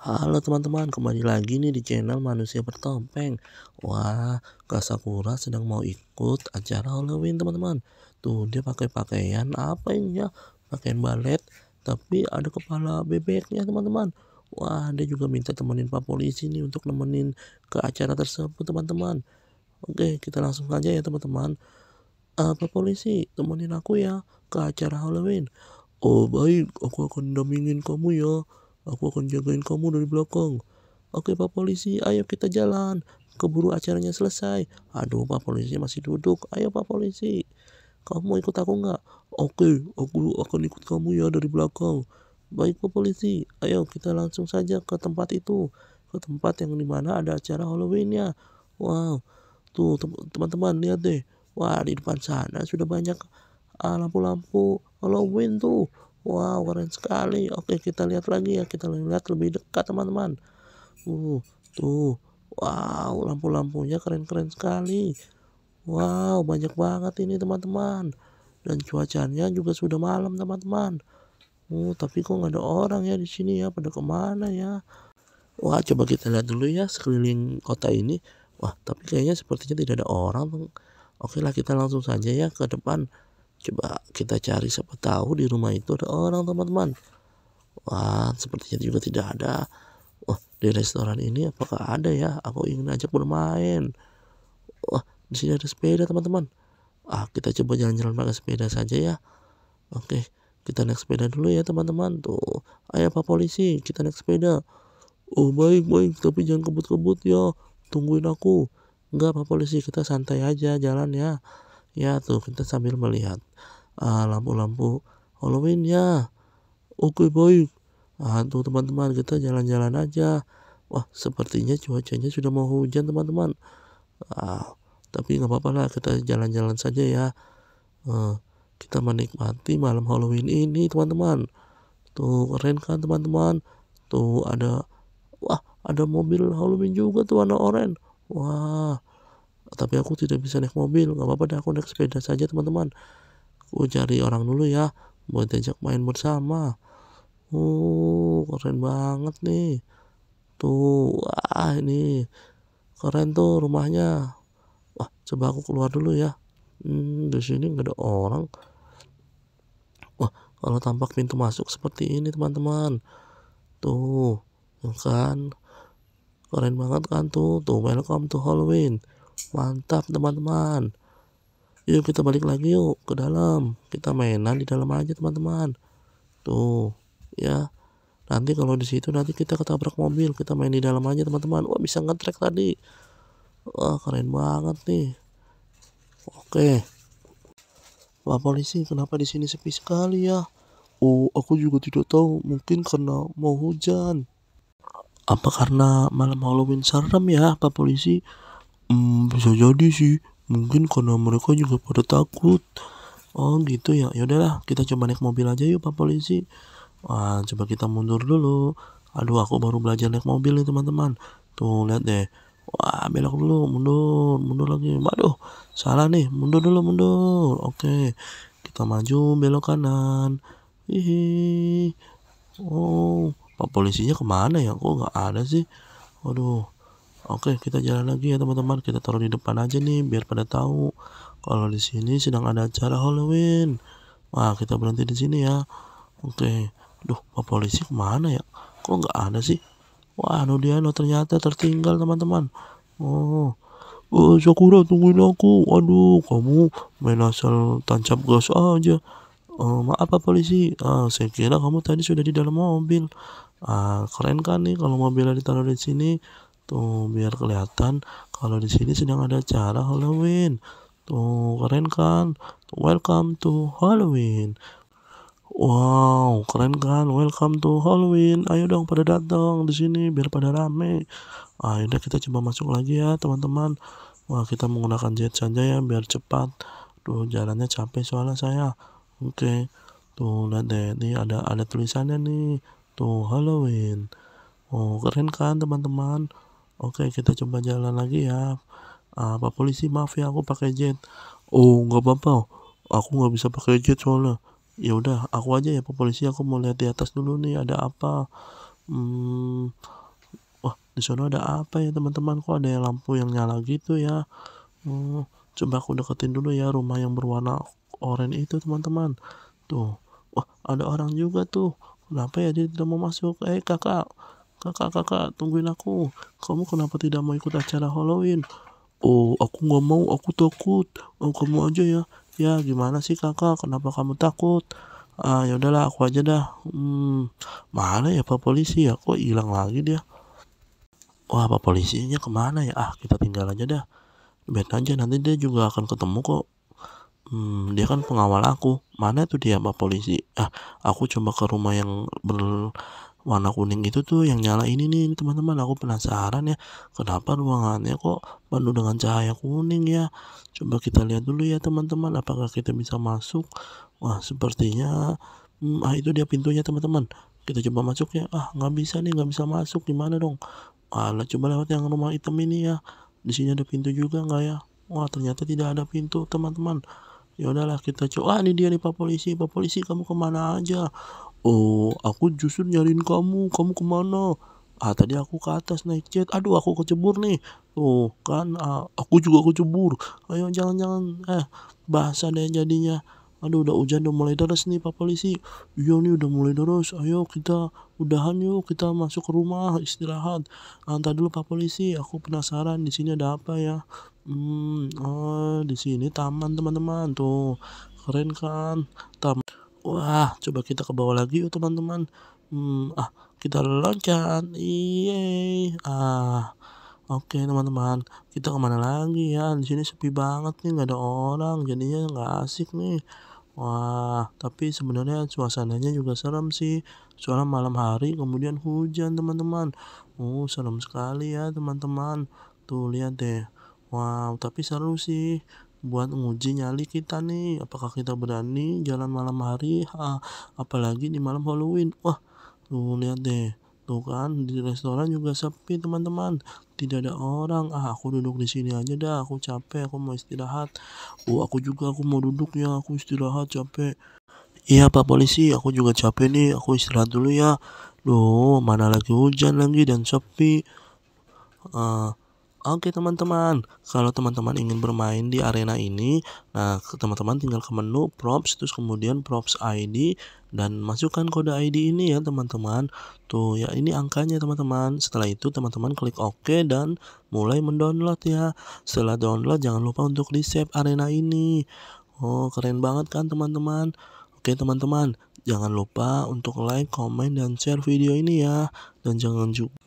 Halo teman-teman, kembali lagi nih di channel Manusia Bertopeng. Wah, Kak Sakura sedang mau ikut acara Halloween teman-teman. Tuh dia pakai pakaian apa ini ya? Pakaian balet, tapi ada kepala bebeknya teman-teman. Wah, dia juga minta temenin Pak Polisi nih untuk nemenin ke acara tersebut teman-teman. Oke, kita langsung aja ya teman-teman. Uh, Pak Polisi, temenin aku ya ke acara Halloween. Oh baik, aku akan dampingin kamu ya Aku akan jagain kamu dari belakang. Oke Pak Polisi, ayo kita jalan. Keburu acaranya selesai. Aduh Pak Polisi masih duduk. Ayo Pak Polisi. Kamu ikut aku nggak? Oke, aku akan ikut kamu ya dari belakang. Baik Pak Polisi, ayo kita langsung saja ke tempat itu. Ke tempat yang dimana ada acara Halloween-nya. Wow, tuh teman-teman lihat deh. Wah, di depan sana sudah banyak ah, lampu-lampu Halloween tuh. Wow, keren sekali. Oke, kita lihat lagi ya. Kita lihat lebih dekat, teman-teman. Uh, tuh. Wow, lampu-lampunya keren-keren sekali. Wow, banyak banget ini, teman-teman. Dan cuacanya juga sudah malam, teman-teman. Uh, tapi kok nggak ada orang ya di sini ya? Pada kemana ya? Wah, coba kita lihat dulu ya sekeliling kota ini. Wah, tapi kayaknya sepertinya tidak ada orang. Oke lah, kita langsung saja ya ke depan. Coba kita cari siapa tahu di rumah itu ada orang teman-teman. Wah, sepertinya juga tidak ada. Wah, di restoran ini apakah ada ya? Aku ingin ajak bermain. Wah, di sini ada sepeda teman-teman. Ah, kita coba jalan-jalan pakai sepeda saja ya. Oke, kita naik sepeda dulu ya teman-teman. Tuh, ayah Pak Polisi, kita naik sepeda. Oh baik baik, tapi jangan kebut-kebut ya. Tungguin aku. Enggak Pak Polisi, kita santai aja jalan ya ya tuh kita sambil melihat ah, lampu-lampu uh, Halloween ya oke okay, ah, tuh teman-teman kita jalan-jalan aja wah sepertinya cuacanya sudah mau hujan teman-teman ah, tapi nggak apa-apa lah kita jalan-jalan saja ya uh, kita menikmati malam Halloween ini teman-teman tuh keren kan teman-teman tuh ada wah ada mobil Halloween juga tuh warna oranye wah tapi aku tidak bisa naik mobil nggak apa-apa deh aku naik sepeda saja teman-teman aku cari orang dulu ya buat diajak main bersama uh keren banget nih tuh wah ini keren tuh rumahnya wah coba aku keluar dulu ya hmm, di sini nggak ada orang wah kalau tampak pintu masuk seperti ini teman-teman tuh ya kan keren banget kan tuh tuh welcome to Halloween mantap teman-teman yuk kita balik lagi yuk ke dalam kita mainan di dalam aja teman-teman tuh ya nanti kalau di situ nanti kita ketabrak mobil kita main di dalam aja teman-teman wah bisa ngetrek tadi wah keren banget nih oke pak polisi kenapa di sini sepi sekali ya oh aku juga tidak tahu mungkin karena mau hujan apa karena malam Halloween serem ya pak polisi hmm, bisa jadi sih mungkin karena mereka juga pada takut oh gitu ya yaudahlah kita coba naik mobil aja yuk pak polisi Wah, coba kita mundur dulu aduh aku baru belajar naik mobil nih teman-teman tuh lihat deh wah belok dulu mundur mundur lagi waduh salah nih mundur dulu mundur oke kita maju belok kanan hihi oh pak polisinya kemana ya kok nggak ada sih Waduh. Oke, kita jalan lagi ya teman-teman. Kita taruh di depan aja nih biar pada tahu kalau di sini sedang ada acara Halloween. Wah, kita berhenti di sini ya. Oke. Duh, Pak polisi kemana ya? Kok nggak ada sih? Wah, no ternyata tertinggal teman-teman. Oh, oh Sakura tungguin aku. Waduh, kamu main asal tancap gas aja. Oh, maaf Pak Polisi, ah, saya kira kamu tadi sudah di dalam mobil. Ah, keren kan nih kalau mobilnya ditaruh di sini. Tuh, biar kelihatan kalau di sini sedang ada acara Halloween. Tuh, keren kan? Welcome to Halloween. Wow, keren kan? Welcome to Halloween. Ayo dong pada datang di sini biar pada rame. Akhirnya kita coba masuk lagi ya, teman-teman. Wah, kita menggunakan jet saja ya biar cepat. Tuh, jalannya capek soalnya saya. Oke. Okay. Tuh, lihat deh. Ini ada ada tulisannya nih. Tuh, Halloween. Oh, keren kan, teman-teman? oke kita coba jalan lagi ya ah, polisi maaf ya aku pakai jet oh nggak apa-apa aku nggak bisa pakai jet soalnya ya udah aku aja ya pak polisi aku mau lihat di atas dulu nih ada apa hmm, wah di sana ada apa ya teman-teman kok ada yang lampu yang nyala gitu ya hmm, coba aku deketin dulu ya rumah yang berwarna oranye itu teman-teman tuh wah ada orang juga tuh kenapa ya dia tidak mau masuk eh kakak kakak kakak tungguin aku kamu kenapa tidak mau ikut acara Halloween oh aku nggak mau aku takut oh, kamu aja ya ya gimana sih kakak kenapa kamu takut ah ya udahlah aku aja dah hmm mana ya pak polisi ya kok hilang lagi dia wah pak polisinya kemana ya ah kita tinggal aja dah bet aja nanti dia juga akan ketemu kok hmm, dia kan pengawal aku mana tuh dia pak polisi ah aku coba ke rumah yang ber warna kuning itu tuh yang nyala ini nih teman-teman aku penasaran ya kenapa ruangannya kok penuh dengan cahaya kuning ya coba kita lihat dulu ya teman-teman apakah kita bisa masuk wah sepertinya hmm, ah itu dia pintunya teman-teman kita coba masuk ya ah nggak bisa nih nggak bisa masuk gimana dong ala coba lewat yang rumah hitam ini ya di sini ada pintu juga nggak ya wah ternyata tidak ada pintu teman-teman ya udahlah kita coba ah, ini dia nih pak polisi pak polisi kamu kemana aja oh aku justru nyariin kamu kamu kemana ah tadi aku ke atas naik jet aduh aku kecebur nih tuh kan ah, aku juga kecebur ayo jangan jangan eh bahasa deh jadinya aduh udah hujan udah mulai deras nih pak polisi iya nih udah mulai deras ayo kita udahan yuk kita masuk ke rumah istirahat antar ah, dulu pak polisi aku penasaran di sini ada apa ya Hmm, oh di sini taman teman-teman tuh keren kan taman. Wah coba kita ke bawah lagi yuk teman-teman. Hmm, ah kita loncat, iye, ah. Oke teman-teman, kita kemana lagi ya? Di sini sepi banget nih, nggak ada orang, jadinya nggak asik nih. Wah, tapi sebenarnya suasananya juga serem sih. Soalnya malam hari kemudian hujan teman-teman. Oh, serem sekali ya teman-teman. Tuh lihat deh. Wow, tapi seru sih buat nguji nyali kita nih. Apakah kita berani jalan malam hari? Ha, ah, apalagi di malam Halloween. Wah, tuh lihat deh. Tuh kan di restoran juga sepi teman-teman. Tidak ada orang. Ah, aku duduk di sini aja dah. Aku capek. Aku mau istirahat. Oh, aku juga aku mau duduk ya. Aku istirahat capek. Iya Pak Polisi, aku juga capek nih. Aku istirahat dulu ya. Duh, mana lagi hujan lagi dan sepi. Uh, Oke teman-teman, kalau teman-teman ingin bermain di arena ini, nah teman-teman tinggal ke menu props, terus kemudian props ID, dan masukkan kode ID ini ya teman-teman. Tuh ya ini angkanya teman-teman. Setelah itu teman-teman klik OK dan mulai mendownload ya. Setelah download jangan lupa untuk di save arena ini. Oh keren banget kan teman-teman. Oke teman-teman, jangan lupa untuk like, comment dan share video ini ya. Dan jangan juga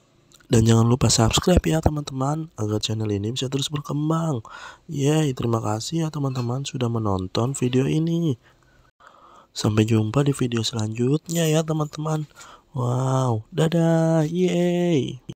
dan jangan lupa subscribe ya teman-teman agar channel ini bisa terus berkembang. Yeay, terima kasih ya teman-teman sudah menonton video ini. Sampai jumpa di video selanjutnya ya teman-teman. Wow, dadah, yeay.